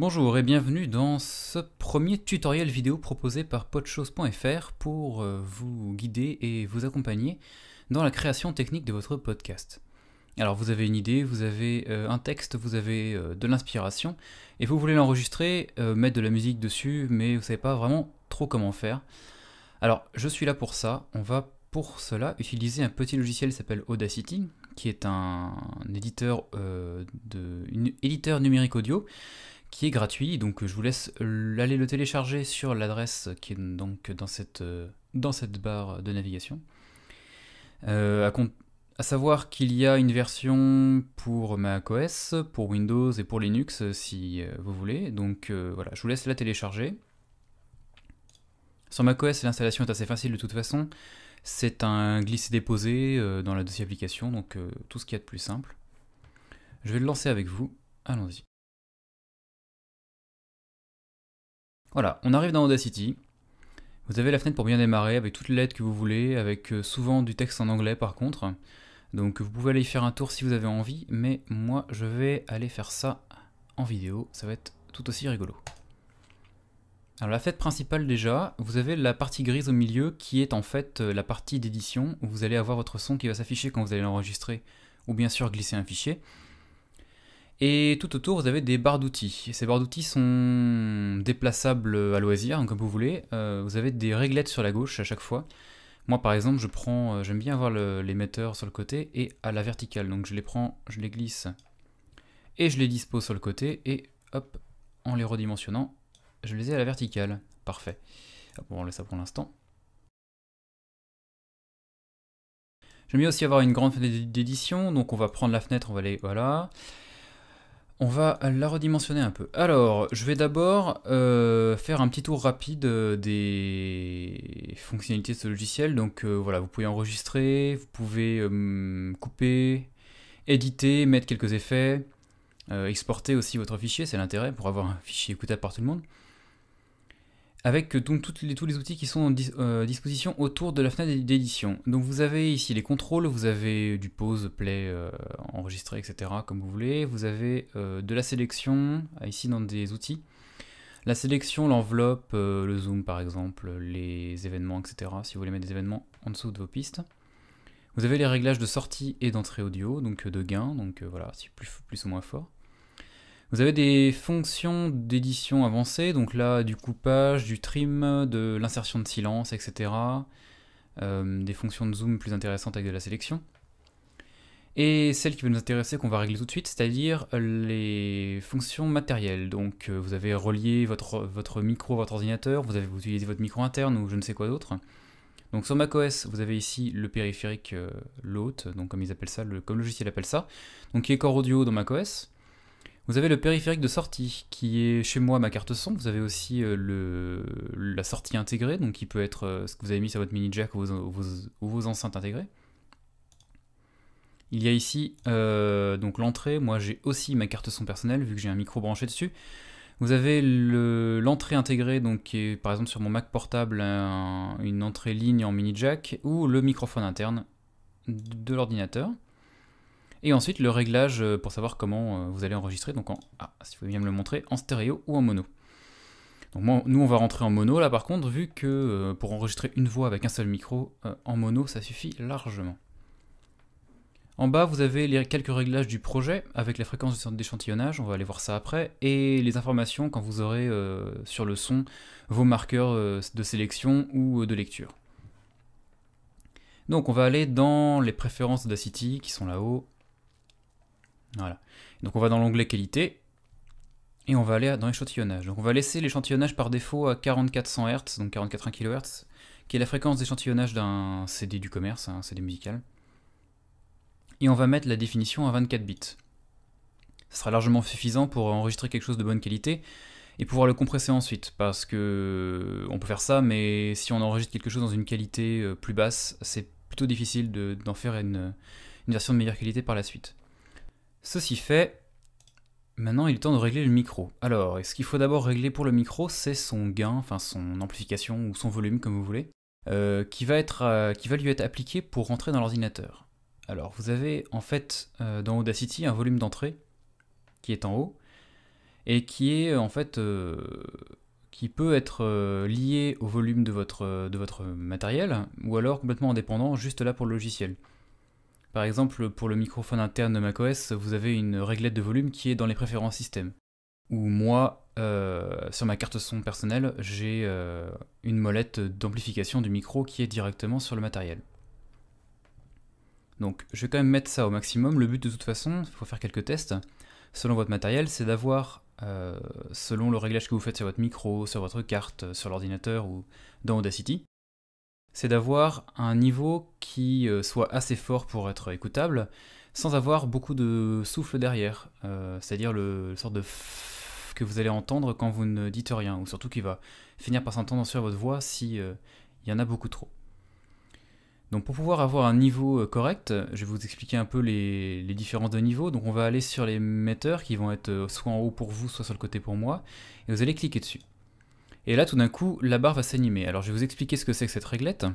Bonjour et bienvenue dans ce premier tutoriel vidéo proposé par podchose.fr pour euh, vous guider et vous accompagner dans la création technique de votre podcast. Alors vous avez une idée, vous avez euh, un texte, vous avez euh, de l'inspiration et vous voulez l'enregistrer, mettre de la musique dessus, mais vous ne savez pas vraiment trop comment faire. Alors je suis là pour ça, on va pour cela utiliser un petit logiciel qui s'appelle Audacity, qui est un éditeur, de, éditeur numérique audio qui est gratuit. Donc je vous laisse aller le télécharger sur l'adresse qui est donc dans cette, euh, dans cette barre de navigation. A euh, à, savoir qu'il y a une version pour macOS, pour Windows et pour Linux euh, si vous voulez. Donc voilà, je vous laisse la télécharger. Sur macOS, l'installation est assez facile de toute façon. C'est un glisser-déposer dans la dossier application, donc tout ce qu'il y a de plus simple. Je vais le lancer avec vous. Allons-y. Voilà, on arrive dans Audacity. Vous avez la fenêtre pour bien démarrer avec toutes les lettres que vous voulez, avec euh, souvent du texte en anglais par contre. Donc vous pouvez aller y faire un tour si vous avez envie, mais moi je vais aller faire ça en vidéo, ça va être tout aussi rigolo. Alors la fête principale déjà, vous avez la partie grise au milieu qui est en fait euh, la partie d'édition où vous allez avoir votre son qui va s'afficher quand vous allez l'enregistrer ou bien sûr glisser un fichier. Et tout autour, vous avez des barres d'outils. Ces barres d'outils sont déplaçables à loisir, hein, comme vous voulez. Euh, vous avez des réglettes sur la gauche à chaque fois. Moi, par exemple, je prends, euh, j'aime bien avoir l'émetteur sur le côté et à la verticale. Donc, je les prends, je les glisse et je les dispose sur le côté et hop, en les redimensionnant, je les ai à la verticale. Parfait. Bon, on laisse ça pour l'instant. J'aime bien aussi avoir une grande fenêtre d'édition, donc on va prendre la fenêtre, on va aller, voilà on va la redimensionner un peu. Alors, je vais d'abord euh, faire un petit tour rapide euh, des fonctionnalités de ce logiciel. Donc euh, voilà, vous pouvez enregistrer, vous pouvez couper, éditer, mettre quelques effets, exporter aussi votre fichier, c'est l'intérêt pour avoir un fichier écoutable par tout le monde avec euh, donc toutes les, tous les outils qui sont en euh, disposition autour de la fenêtre d'édition. Donc vous avez ici les contrôles, vous avez du pause, play, euh, enregistré, enregistrer, etc. comme vous voulez. Vous avez de la sélection, ici dans des outils. La sélection, l'enveloppe, le zoom par exemple, les événements, etc. si vous voulez mettre des événements en dessous de vos pistes. Vous avez les réglages de sortie et d'entrée audio, donc de gain, donc voilà, c'est plus ou moins fort. Vous avez des fonctions d'édition avancées, donc là du coupage, du trim, de l'insertion de silence, etc. Euh, des fonctions de zoom plus intéressantes avec de la sélection. Et celle qui va nous intéresser, qu'on va régler tout de suite, c'est-à-dire les fonctions matérielles. Donc euh, vous avez relié votre, votre micro à votre ordinateur, vous avez utilisé votre micro interne ou je ne sais quoi d'autre. Donc sur macOS, vous avez ici le périphérique euh, donc comme ils appellent ça, le, comme le logiciel appelle ça, donc qui est Core Audio dans macOS. Vous avez le périphérique de sortie qui est chez moi ma carte son. Vous avez aussi euh, la sortie intégrée, donc qui peut être euh, ce que vous avez mis sur votre mini jack ou vos, enceintes intégrées. Il y a ici euh, donc l'entrée. Moi j'ai aussi ma carte son personnelle vu que j'ai un micro branché dessus. Vous avez l'entrée intégrée, donc qui est par exemple sur mon Mac portable une entrée ligne en mini jack ou le microphone interne de l'ordinateur. Et ensuite le réglage euh, pour savoir comment euh, vous allez enregistrer, donc en, ah, si me le montrer, en stéréo ou en mono. Donc nous on va rentrer en mono là par contre, vu que euh, pour enregistrer une voix avec un seul micro, en mono ça suffit largement. En bas, vous avez les quelques réglages du projet avec la fréquence d'échantillonnage, on va aller voir ça après, et les informations quand vous aurez sur le son vos marqueurs de sélection ou de lecture. Donc on va aller dans les préférences d'acity qui sont là-haut, voilà. Donc on va dans l'onglet qualité et on va aller dans échantillonnage. Donc on va laisser l'échantillonnage par défaut à 4400 Hz, donc 44,1 kHz, qui est la fréquence d'échantillonnage d'un CD du commerce, hein, un CD musical. Et on va mettre la définition à 24 bits. Ce sera largement suffisant pour enregistrer quelque chose de bonne qualité et pouvoir le compresser ensuite, parce que euh, on peut faire ça, mais si on enregistre quelque chose dans une qualité euh, plus basse, c'est plutôt difficile d'en faire une version de meilleure qualité par la suite. Ceci fait, maintenant il est temps de régler le micro. Alors, ce qu'il faut d'abord régler pour le micro, c'est son gain, enfin son amplification ou son volume comme vous voulez, euh, qui, va euh, qui va lui être appliqué pour rentrer dans l'ordinateur. Alors, vous avez en fait euh, dans Audacity un volume d'entrée qui est en haut et qui est en fait qui peut être lié au volume de votre, de votre matériel ou alors complètement indépendant juste là pour le logiciel. Par exemple, pour le microphone interne de macOS, vous avez une réglette de volume qui est dans les préférences système. Ou moi, euh, sur ma carte son personnelle, j'ai euh, une molette d'amplification du micro qui est directement sur le matériel. Donc je vais quand même mettre ça au maximum. Le but de toute façon, il faut faire quelques tests, selon votre matériel, c'est d'avoir, euh, selon le réglage que vous faites sur votre micro, sur votre carte, sur l'ordinateur ou dans Audacity, c'est d'avoir un niveau qui euh, soit assez fort pour être écoutable, sans avoir beaucoup de souffle derrière, euh, c'est-à-dire le, sort sorte de que vous allez entendre quand vous ne dites rien, ou surtout qui va finir par s'entendre sur votre voix si euh, il y en a beaucoup trop. Donc pour pouvoir avoir un niveau correct, je vais vous expliquer un peu les, les différences de niveau. Donc on va aller sur les metteurs qui vont être soit en haut pour vous, soit sur le côté pour moi, et vous allez cliquer dessus. Et là, tout d'un coup, la barre va s'animer. Alors, je vais vous expliquer ce que c'est que cette réglette.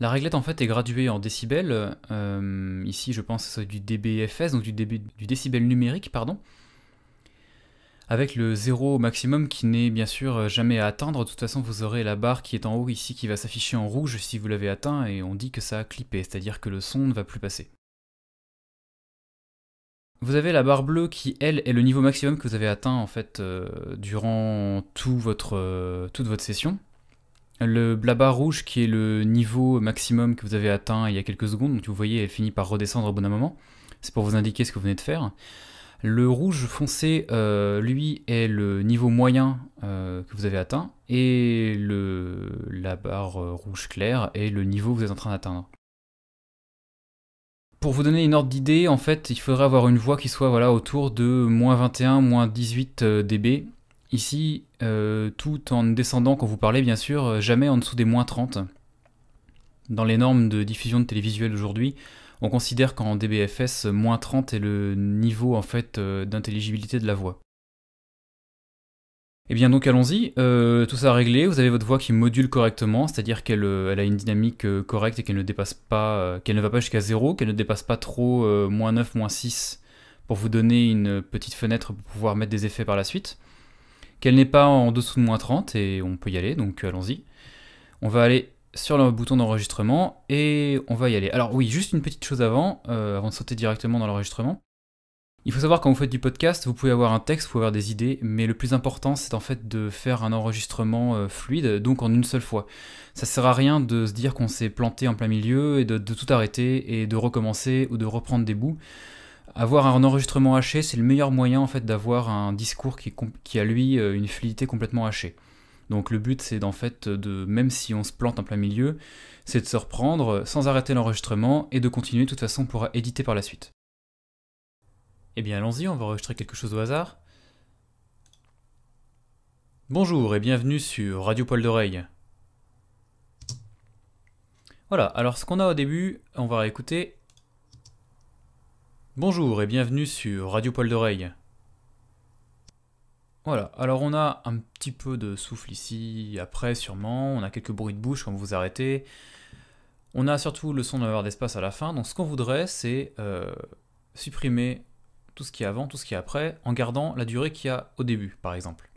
La réglette, en fait, est graduée en décibels. Euh, ici, je pense que c'est du dBFS, donc du, du décibel numérique, pardon. Avec le zéro maximum qui n'est bien sûr jamais à atteindre. De toute façon, vous aurez la barre qui est en haut ici qui va s'afficher en rouge si vous l'avez atteint et on dit que ça a clippé, c'est-à-dire que le son ne va plus passer. Vous avez la barre bleue qui, elle, est le niveau maximum que vous avez atteint en fait euh, durant euh, toute votre session. Le, la barre rouge qui est le niveau maximum que vous avez atteint il y a quelques secondes, donc vous voyez, elle finit par redescendre au bon moment. C'est pour vous indiquer ce que vous venez de faire. Le rouge foncé, euh, lui, est le niveau moyen que vous avez atteint, et le, la barre rouge claire est le niveau que vous êtes en train d'atteindre. Pour vous donner une ordre d'idée, en fait, il faudrait avoir une voix qui soit voilà, autour de moins 21, moins 18 euh, dB. Ici, euh, tout en descendant quand vous parlez, bien sûr, euh, jamais en dessous des moins 30. Dans les normes de diffusion de télévisuel aujourd'hui, on considère qu'en DBFS, moins 30 est le niveau en fait, d'intelligibilité de la voix. Et eh bien donc allons-y, euh, tout ça réglé, vous avez votre voix qui module correctement, c'est-à-dire qu'elle euh, a une dynamique euh, correcte et qu'elle ne dépasse pas, qu'elle ne va pas jusqu'à 0, qu'elle ne dépasse pas trop moins 9, moins 6 pour vous donner une petite fenêtre pour pouvoir mettre des effets par la suite, qu'elle n'est pas en dessous de moins 30 et on peut y aller, donc allons-y. On va aller sur le bouton d'enregistrement et on va y aller. Alors oui, juste une petite chose avant, avant de sauter directement dans l'enregistrement. Il faut savoir quand vous faites du podcast, vous pouvez avoir un texte, vous pouvez avoir des idées, mais le plus important c'est en fait de faire un enregistrement euh, fluide, donc en une seule fois. Ça sert à rien de se dire qu'on s'est planté en plein milieu et de, tout arrêter et de recommencer ou de reprendre des bouts. Avoir un enregistrement haché, c'est le meilleur moyen en fait d'avoir un discours qui, a lui euh, une fluidité complètement hachée. Donc le but c'est d'en fait de même si on se plante en plein milieu, c'est de se reprendre euh, sans arrêter l'enregistrement et de continuer de toute façon pour éditer par la suite. Eh bien allons-y, on va enregistrer quelque chose au hasard. Bonjour et bienvenue sur Radio Poil d'Oreille. Voilà, alors ce qu'on a au début, on va écouter. Bonjour et bienvenue sur Radio Poil d'Oreille. Voilà, alors on a un petit peu de souffle ici, après sûrement, on a quelques bruits de bouche quand vous vous arrêtez. On a surtout le son d'un d'espace à la fin, donc ce qu'on voudrait c'est euh, supprimer tout ce qui est avant, tout ce qui est après, en gardant la durée qu'il y a au début, par exemple.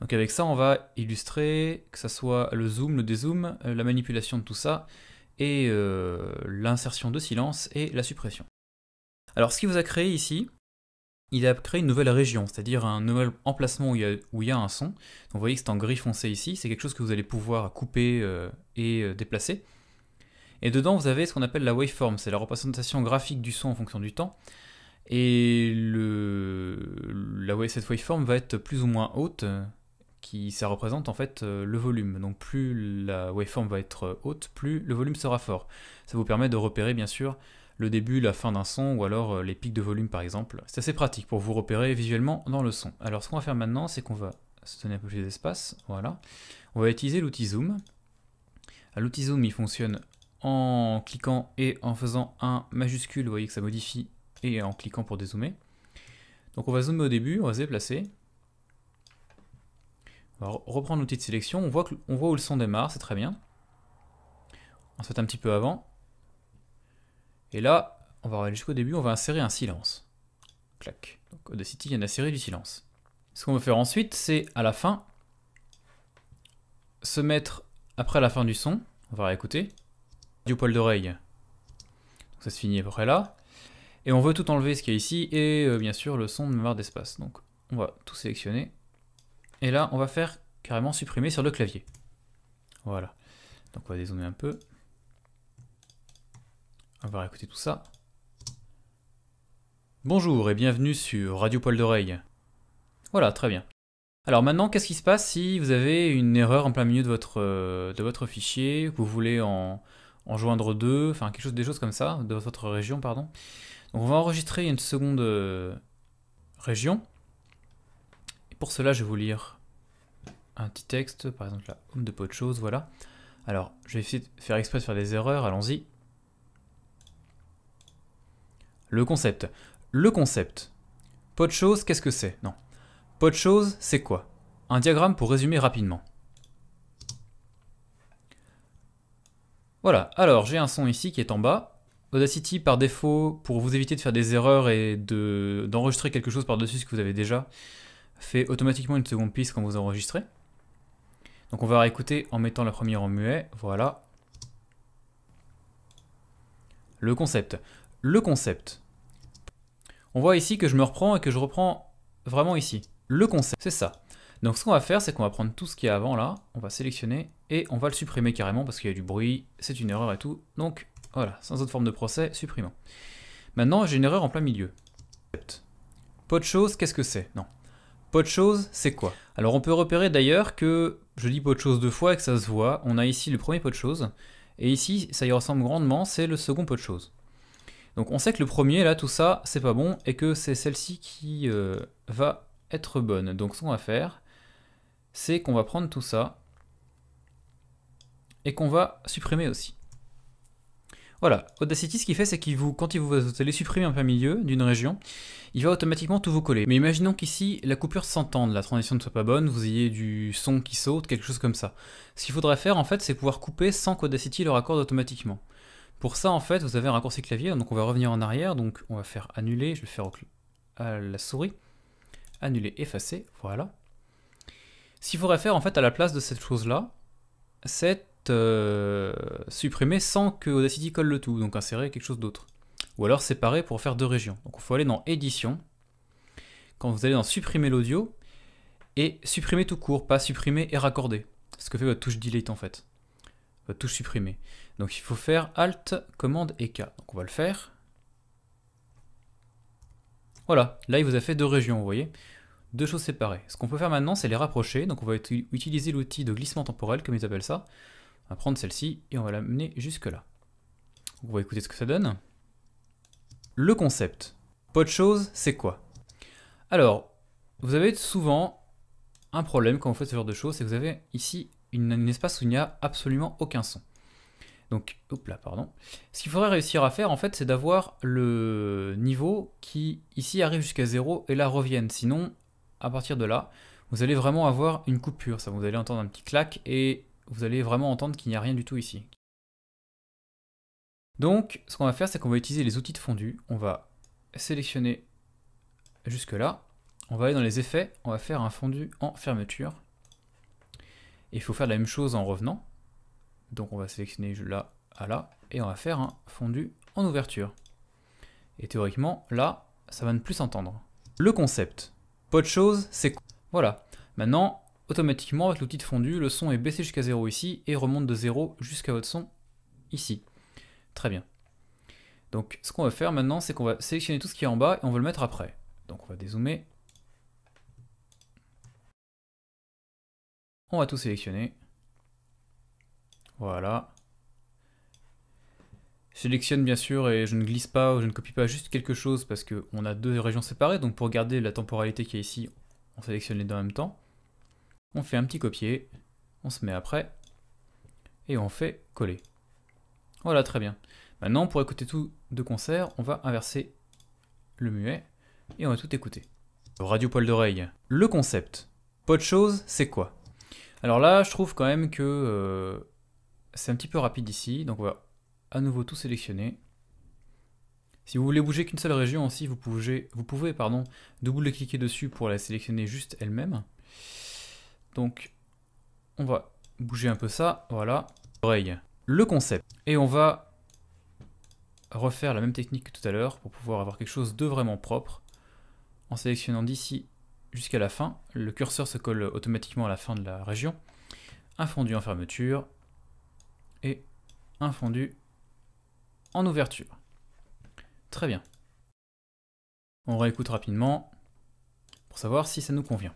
Donc avec ça, on va illustrer que ce soit le zoom, le dézoom, euh, la manipulation de tout ça, et euh, l'insertion de silence et la suppression. Alors ce qui vous a créé ici, il a créé une nouvelle région, c'est-à-dire un nouvel emplacement où il, y a, un son. vous voyez que c'est en gris foncé ici, c'est quelque chose que vous allez pouvoir couper euh, et déplacer. Et dedans, vous avez ce qu'on appelle la waveform, c'est la représentation graphique du son en fonction du temps. Et le, la, cette waveform va être plus ou moins haute, qui ça représente en fait euh, le volume. Donc plus la waveform va être haute, plus le volume sera fort. Ça vous permet de repérer bien sûr le début, la fin d'un son ou alors euh, les pics de volume par exemple. C'est assez pratique pour vous repérer visuellement dans le son. Alors ce qu'on va faire maintenant, c'est qu'on va se donner un peu plus d'espace. Voilà. On va utiliser l'outil zoom. L'outil zoom, il fonctionne en cliquant et en faisant un majuscule, vous voyez que ça modifie et en cliquant pour dézoomer. Donc on va zoomer au début, on va se déplacer. On va reprendre l'outil de sélection, on voit, que, on voit où le son démarre, c'est très bien. On saute un petit peu avant. Et là, on va aller jusqu'au début, on va insérer un silence. Clac. Donc Audacity vient d'insérer du silence. Ce qu'on va faire ensuite, c'est à la fin, se mettre après la fin du son, on va réécouter, du poil d'oreille. ça se finit à peu près là. Et on veut tout enlever ce qui est ici, et euh, bien sûr le son de mémoire d'espace. Donc on va tout sélectionner. Et là, on va faire carrément supprimer sur le clavier. Voilà. Donc on va dézoomer un peu. On va réécouter tout ça. Bonjour et bienvenue sur Radio Poil d'Oreille. Voilà, très bien. Alors maintenant, qu'est-ce qui se passe si vous avez une erreur en plein milieu de votre, de votre fichier, que vous voulez en, en joindre deux, enfin quelque chose, des choses comme ça, de votre région, pardon on va enregistrer une seconde euh, région. Et pour cela, je vais vous lire un petit texte, par exemple la home de pot de choses, voilà. Alors, je vais essayer de faire exprès de faire des erreurs, allons-y. Le concept. Le concept. Pot de choses, qu'est-ce que c'est Non. Pot de choses, c'est quoi Un diagramme pour résumer rapidement. Voilà, alors j'ai un son ici qui est en bas, Audacity, par défaut, pour vous éviter de faire des erreurs et d'enregistrer quelque chose par-dessus ce que vous avez déjà, fait automatiquement une seconde piste quand vous enregistrez. Donc on va réécouter en mettant la première en muet. Voilà. Le concept. Le concept. On voit ici que je me reprends et que je reprends vraiment ici. Le concept, c'est ça. Donc ce qu'on va faire, c'est qu'on va prendre tout ce qu'il y a avant là, on va sélectionner et on va le supprimer carrément parce qu'il y a du bruit, c'est une erreur et tout. Donc voilà, sans autre forme de procès, supprimons. Maintenant, j'ai une erreur en plein milieu. Pot de chose, qu'est-ce que c'est Non. Pot de chose, c'est quoi Alors on peut repérer d'ailleurs que je dis pot de chose deux fois et que ça se voit. On a ici le premier pot de chose, et ici, ça y ressemble grandement, c'est le second pot de chose. Donc on sait que le premier, là, tout ça, c'est pas bon, et que c'est celle-ci qui euh, va être bonne. Donc ce qu'on va faire, c'est qu'on va prendre tout ça, et qu'on va supprimer aussi. Voilà, Audacity ce qu'il fait c'est qu'il vous, quand il vous, vous allez supprimer un plein milieu d'une région, il va automatiquement tout vous coller. Mais imaginons qu'ici la coupure s'entende, la transition ne soit pas bonne, vous ayez du son qui saute, quelque chose comme ça. Ce qu'il faudrait faire en fait c'est pouvoir couper sans qu'Audacity le raccorde automatiquement. Pour ça en fait vous avez un raccourci clavier, donc on va revenir en arrière, donc on va faire annuler, je vais faire à la souris, annuler, effacer, voilà. Ce qu'il faudrait faire en fait à la place de cette chose là, c'est euh, supprimer sans que Audacity colle le tout, donc insérer quelque chose d'autre. Ou alors séparer pour faire deux régions. Donc il faut aller dans édition, quand vous allez dans supprimer l'audio, et supprimer tout court, pas supprimer et raccorder. Ce que fait votre touche delete en fait. Votre touche supprimer. Donc il faut faire Alt, Commande et K. Donc on va le faire. Voilà, là il vous a fait deux régions, vous voyez deux choses séparées. Ce qu'on peut faire maintenant, c'est les rapprocher. Donc on va utiliser l'outil de glissement temporel, comme ils appellent ça. On va prendre celle-ci et on va l'amener jusque-là. On va écouter ce que ça donne. Le concept. Pas de chose, c'est quoi Alors, vous avez souvent un problème quand vous faites ce genre de choses, c'est que vous avez ici un espace où il n'y a absolument aucun son. Donc, hop là, pardon. Ce qu'il faudrait réussir à faire, en fait, c'est d'avoir le niveau qui, ici, arrive jusqu'à 0 et là revienne. Sinon, à partir de là, vous allez vraiment avoir une coupure. Ça, vous allez entendre un petit clac et vous allez vraiment entendre qu'il n'y a rien du tout ici. Donc, ce qu'on va faire, c'est qu'on va utiliser les outils de fondu. On va sélectionner jusque là. On va aller dans les effets. On va faire un fondu en fermeture. Et il faut faire la même chose en revenant. Donc, on va sélectionner là à là. Et on va faire un fondu en ouverture. Et théoriquement, là, ça va ne plus s'entendre. Le concept. Pas de choses, c'est... Voilà. Maintenant, automatiquement avec l'outil de fondu, le son est baissé jusqu'à 0 ici et remonte de 0 jusqu'à votre son ici. Très bien. Donc ce qu'on va faire maintenant, c'est qu'on va sélectionner tout ce qui est en bas et on va le mettre après. Donc on va dézoomer. On va tout sélectionner. Voilà. sélectionne bien sûr et je ne glisse pas ou je ne copie pas juste quelque chose parce qu'on a deux régions séparées. Donc pour garder la temporalité qui est ici, on sélectionne les deux en même temps on fait un petit copier, on se met après, et on fait coller. Voilà, très bien. Maintenant, pour écouter tout de concert, on va inverser le muet, et on va tout écouter. Radio poil d'oreille. Le concept. Pas de chose, c'est quoi Alors là, je trouve quand même que euh, c'est un petit peu rapide ici, donc on va à nouveau tout sélectionner. Si vous voulez bouger qu'une seule région aussi, vous pouvez, vous pouvez pardon, double-cliquer dessus pour la sélectionner juste elle-même. Donc, on va bouger un peu ça. Voilà. Oreille. Le concept. Et on va refaire la même technique que tout à l'heure pour pouvoir avoir quelque chose de vraiment propre. En sélectionnant d'ici jusqu'à la fin, le curseur se colle automatiquement à la fin de la région. Un fondu en fermeture et un fondu en ouverture. Très bien. On réécoute rapidement pour savoir si ça nous convient.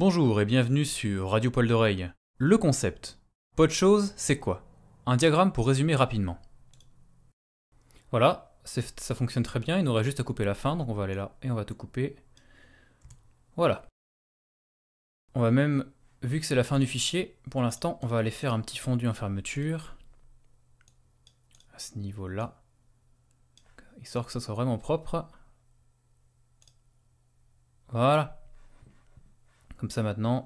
Bonjour et bienvenue sur Radio Poil d'Oreille. Le concept. Pas de chose, c'est quoi Un diagramme pour résumer rapidement. Voilà, ça fonctionne très bien, il nous reste juste à couper la fin, donc on va aller là et on va tout couper. Voilà. On va même, vu que c'est la fin du fichier, pour l'instant, on va aller faire un petit fondu en fermeture. À ce niveau-là. Histoire que ça soit vraiment propre. Voilà. Comme ça maintenant,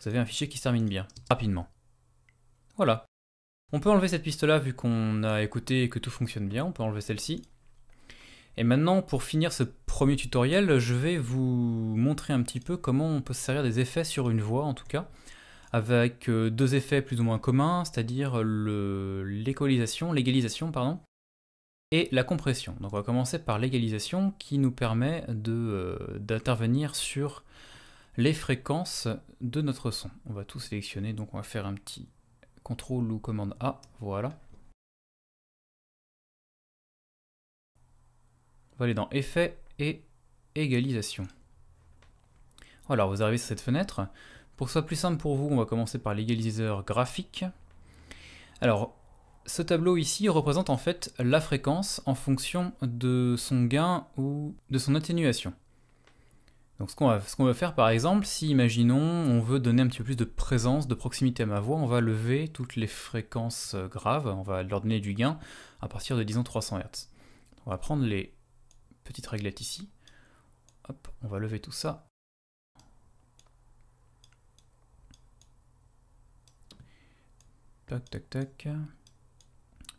vous avez un fichier qui se termine bien, rapidement. Voilà. On peut enlever cette piste-là vu qu'on a écouté et que tout fonctionne bien, on peut enlever celle-ci. Et maintenant, pour finir ce premier tutoriel, je vais vous montrer un petit peu comment on peut se servir des effets sur une voix, en tout cas, avec euh, deux effets plus ou moins communs, c'est-à-dire l'égalisation pardon, et la compression. Donc on va commencer par l'égalisation qui nous permet euh, d'intervenir sur les fréquences de notre son. On va tout sélectionner, donc on va faire un petit ctrl ou commande A, voilà. On va aller dans Effet et Égalisation. Voilà, vous arrivez sur cette fenêtre. Pour que ce soit plus simple pour vous, on va commencer par l'égaliseur graphique. Alors, ce tableau ici représente en fait la fréquence en fonction de son gain ou de son atténuation. Donc ce qu'on va, faire par exemple, si imaginons on veut donner un petit peu plus de présence, de proximité à ma voix, on va lever toutes les fréquences euh, graves, on va leur donner du gain à partir de disons 300 Hz. On va prendre les petites réglettes ici, hop, on va lever tout ça. Tac tac tac,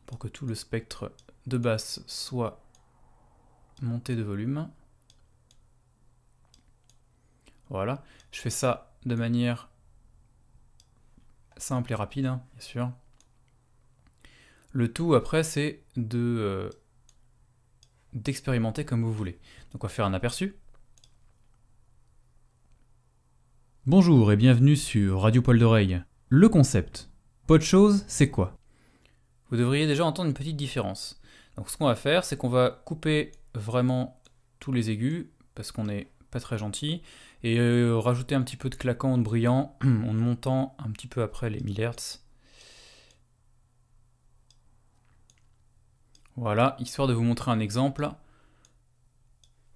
pour que tout le spectre de basse soit monté de volume. Voilà. Je fais ça de manière simple et rapide, hein, bien sûr. Le tout après, c'est de euh, d'expérimenter comme vous voulez. Donc on va faire un aperçu. Bonjour et bienvenue sur Radio Poil d'Oreille. Le concept. Pas de chose, c'est quoi Vous devriez déjà entendre une petite différence. Donc ce qu'on va faire, c'est qu'on va couper vraiment tous les aigus, parce qu'on n'est pas très gentil et euh, rajouter un petit peu de claquant de brillant en montant un petit peu après les 1000 Hz. Voilà, histoire de vous montrer un exemple.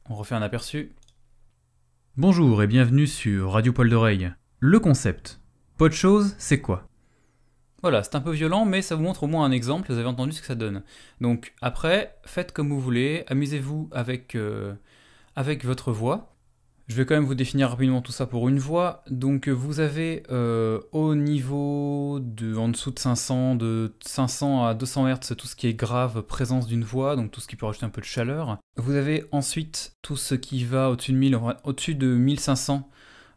On refait un aperçu. Bonjour et bienvenue sur Radio Poil d'Oreille. Le concept. Pas de chose, c'est quoi Voilà, c'est un peu violent, mais ça vous montre au moins un exemple, vous avez entendu ce que ça donne. Donc après, faites comme vous voulez, amusez-vous avec, euh, avec votre voix. Je vais quand même vous définir rapidement tout ça pour une voix. Donc euh, vous avez euh, au niveau de en dessous de 500, de 500 à 200 Hz, tout ce qui est grave, présence d'une voix, donc tout ce qui peut rajouter un peu de chaleur. Vous avez ensuite tout ce qui va au-dessus de 1000, de 1500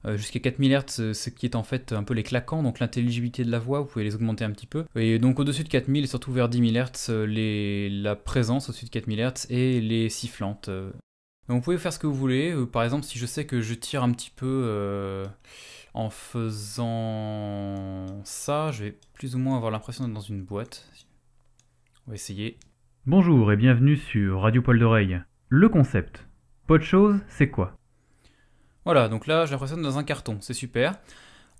euh, jusqu'à 4000 Hz, ce qui est en fait un peu les claquants, donc l'intelligibilité de la voix, vous pouvez les augmenter un petit peu. Et donc au-dessus de 4000 et surtout vers 10 000 Hz, les, la présence au-dessus de 4000 Hz et les sifflantes, donc vous pouvez faire ce que vous voulez. Euh, par exemple, si je sais que je tire un petit peu euh, en faisant ça, je vais plus ou moins avoir l'impression d'être dans une boîte. On va essayer. Bonjour et bienvenue sur Radio Poil d'Oreille. Le concept. Pas de chose, c'est quoi Voilà, donc là j'ai l'impression d'être dans un carton, c'est super.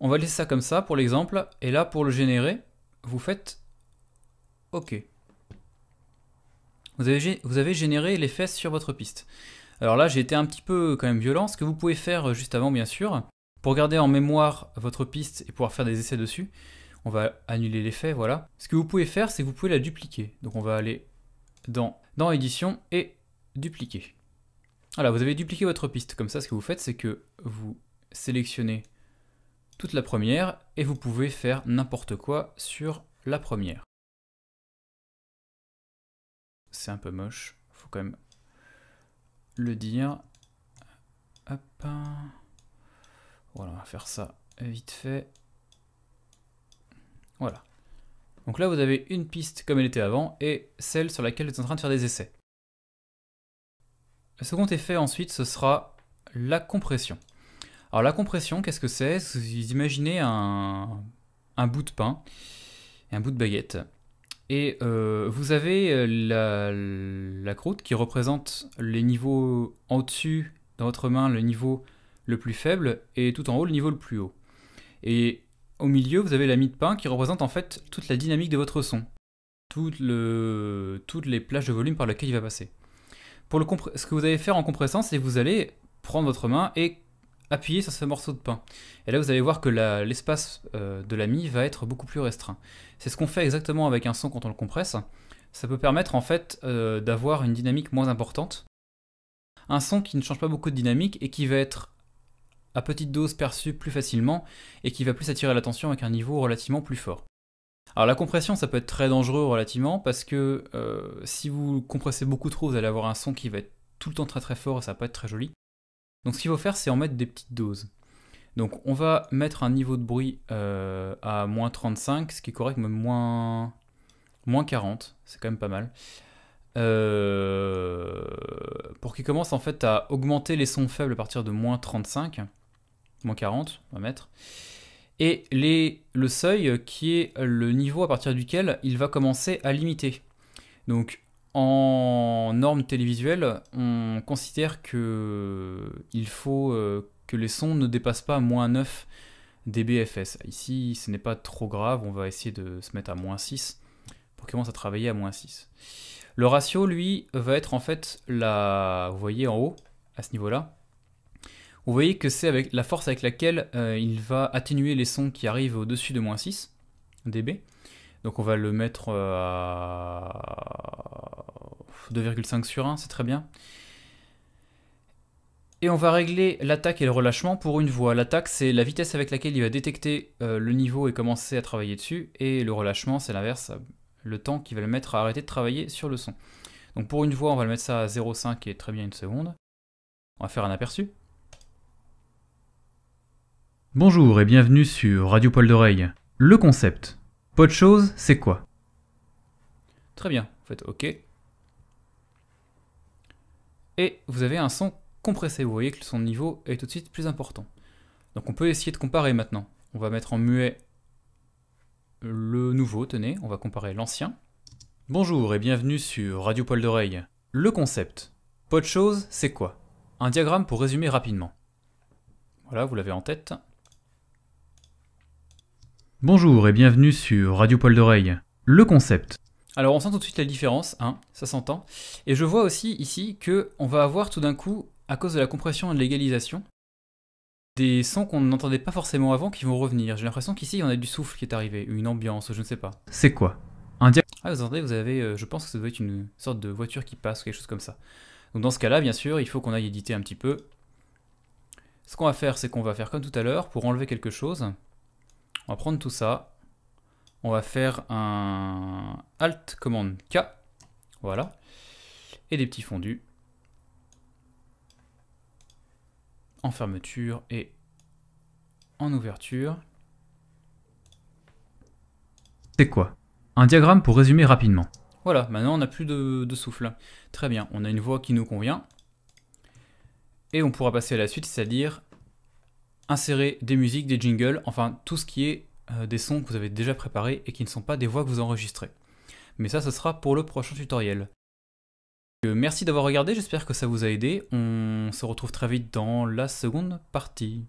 On va laisser ça comme ça pour l'exemple. Et là, pour le générer, vous faites OK. Vous avez, vous avez généré l'effet sur votre piste. Alors là, j'ai été un petit peu quand même violent. Ce que vous pouvez faire euh, juste avant, bien sûr, pour garder en mémoire votre piste et pouvoir faire des essais dessus, on va annuler l'effet, voilà. Ce que vous pouvez faire, c'est que vous pouvez la dupliquer. Donc on va aller dans, dans édition et dupliquer. Voilà, vous avez dupliqué votre piste. Comme ça, ce que vous faites, c'est que vous sélectionnez toute la première et vous pouvez faire n'importe quoi sur la première. C'est un peu moche, faut quand même le dire. Hop. Voilà, on va faire ça vite fait. Voilà. Donc là, vous avez une piste comme elle était avant et celle sur laquelle vous êtes en train de faire des essais. Le second effet ensuite, ce sera la compression. Alors la compression, qu'est-ce que c'est Vous imaginez un, un bout de pain et un bout de baguette. Et euh, vous avez euh, la, croûte qui représente les niveaux en dessus dans votre main, le niveau le plus faible, et tout en haut, le niveau le plus haut. Et au milieu, vous avez la mie de pain qui représente en fait toute la dynamique de votre son, toutes les plages de volume par lesquelles il va passer. Pour ce que vous allez faire en compressant, c'est que vous allez prendre votre main et appuyer sur ce morceau de pain. Et là, vous allez voir que l'espace euh, de la mie va être beaucoup plus restreint. C'est ce qu'on fait exactement avec un son quand on le compresse. Ça peut permettre en fait euh, d'avoir une dynamique moins importante. Un son qui ne change pas beaucoup de dynamique et qui va être à petite dose perçu plus facilement et qui va plus attirer l'attention avec un niveau relativement plus fort. Alors la compression, ça peut être très dangereux relativement parce que euh, si vous compressez beaucoup trop, vous allez avoir un son qui va être tout le temps très très fort et ça va pas être très joli. Donc ce qu'il faut faire, c'est en mettre des petites doses. Donc on va mettre un niveau de bruit euh, à moins 35, ce qui est correct, mais moins, moins 40, c'est quand même pas mal. Euh, pour qu'il commence en fait à augmenter les sons faibles à partir de moins 35, moins 40, on va mettre. Et les, le seuil qui est le niveau à partir duquel il va commencer à limiter. Donc en normes télévisuelles, on considère que il faut euh, que les sons ne dépassent pas moins 9 dBFS. Ici, ce n'est pas trop grave, on va essayer de se mettre à moins 6 pour commencer commence à travailler à moins 6. Le ratio, lui, va être en fait la. Vous voyez en haut, à ce niveau-là, vous voyez que c'est avec la force avec laquelle euh, il va atténuer les sons qui arrivent au-dessus de moins 6 dB. Donc on va le mettre euh, à 2,5 sur 1, c'est très bien. Et on va régler l'attaque et le relâchement pour une voix. L'attaque, c'est la vitesse avec laquelle il va détecter euh, le niveau et commencer à travailler dessus. Et le relâchement, c'est l'inverse, le temps qu'il va le mettre à arrêter de travailler sur le son. Donc pour une voix, on va le mettre ça à 0,5 et très bien une seconde. On va faire un aperçu. Bonjour et bienvenue sur Radio Poil d'Oreille. Le concept. Pot de chose, c'est quoi Très bien, vous faites OK. Et vous avez un son compressé, vous voyez que son niveau est tout de suite plus important. Donc on peut essayer de comparer maintenant. On va mettre en muet le nouveau, tenez, on va comparer l'ancien. Bonjour et bienvenue sur Radio Poil d'Oreille. Le concept. Pas de chose, c'est quoi Un diagramme pour résumer rapidement. Voilà, vous l'avez en tête. Bonjour et bienvenue sur Radio Poil d'Oreille, le concept. Alors on sent tout de suite la différence, hein, ça s'entend. Et je vois aussi ici que on va avoir tout d'un coup, à cause de la compression et de l'égalisation, des sons qu'on n'entendait pas forcément avant qui vont revenir. J'ai l'impression qu'ici en a du souffle qui est arrivé, une ambiance, je ne sais pas. C'est quoi Un dia Ah vous entendez, vous avez, euh, je pense que ça doit être une sorte de voiture qui passe, quelque chose comme ça. Donc dans ce cas-là, bien sûr, il faut qu'on aille éditer un petit peu. Ce qu'on va faire, c'est qu'on va faire comme tout à l'heure pour enlever quelque chose. On va prendre tout ça. On va faire un Alt commande K. Voilà. Et des petits fondus. En fermeture et en ouverture. C'est quoi Un diagramme pour résumer rapidement. Voilà, maintenant on n'a plus de, de, souffle. Très bien, on a une voix qui nous convient. Et on pourra passer à la suite, c'est-à-dire insérer des musiques, des jingles, enfin tout ce qui est euh, des sons que vous avez déjà préparés et qui ne sont pas des voix que vous enregistrez. Mais ça, ce sera pour le prochain tutoriel. Euh, merci d'avoir regardé, j'espère que ça vous a aidé. On se retrouve très vite dans la seconde partie.